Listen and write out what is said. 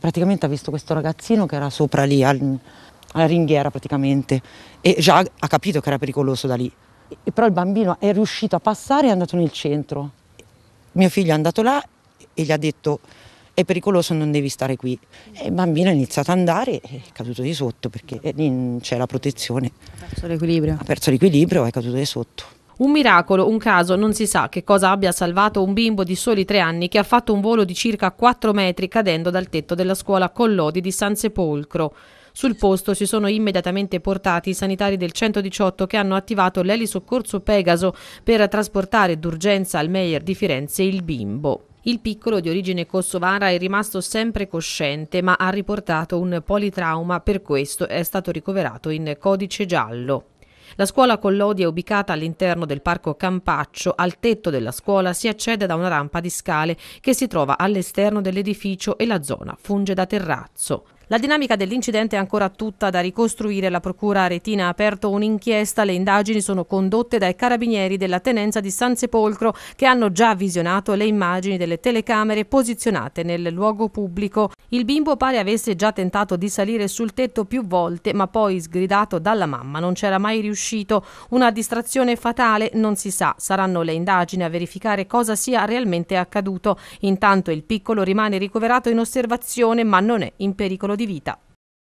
Praticamente ha visto questo ragazzino che era sopra lì, al, alla ringhiera praticamente, e già ha capito che era pericoloso da lì. E però il bambino è riuscito a passare e è andato nel centro. Mio figlio è andato là e gli ha detto è pericoloso, non devi stare qui. E il bambino ha iniziato ad andare e è caduto di sotto perché lì c'è la protezione. Ha perso l'equilibrio. Ha perso l'equilibrio e è caduto di sotto. Un miracolo, un caso, non si sa che cosa abbia salvato un bimbo di soli tre anni che ha fatto un volo di circa 4 metri cadendo dal tetto della scuola Collodi di San Sepolcro. Sul posto si sono immediatamente portati i sanitari del 118 che hanno attivato l'elisoccorso Pegaso per trasportare d'urgenza al Meyer di Firenze il bimbo. Il piccolo di origine kosovara è rimasto sempre cosciente ma ha riportato un politrauma, per questo è stato ricoverato in codice giallo. La scuola Collodi è ubicata all'interno del parco Campaccio. Al tetto della scuola si accede da una rampa di scale che si trova all'esterno dell'edificio e la zona funge da terrazzo. La dinamica dell'incidente è ancora tutta da ricostruire. La Procura Aretina ha aperto un'inchiesta. Le indagini sono condotte dai carabinieri della tenenza di San Sepolcro che hanno già visionato le immagini delle telecamere posizionate nel luogo pubblico. Il bimbo pare avesse già tentato di salire sul tetto più volte, ma poi sgridato dalla mamma non c'era mai riuscito. Una distrazione fatale non si sa. Saranno le indagini a verificare cosa sia realmente accaduto. Intanto il piccolo rimane ricoverato in osservazione, ma non è in pericolo di vita.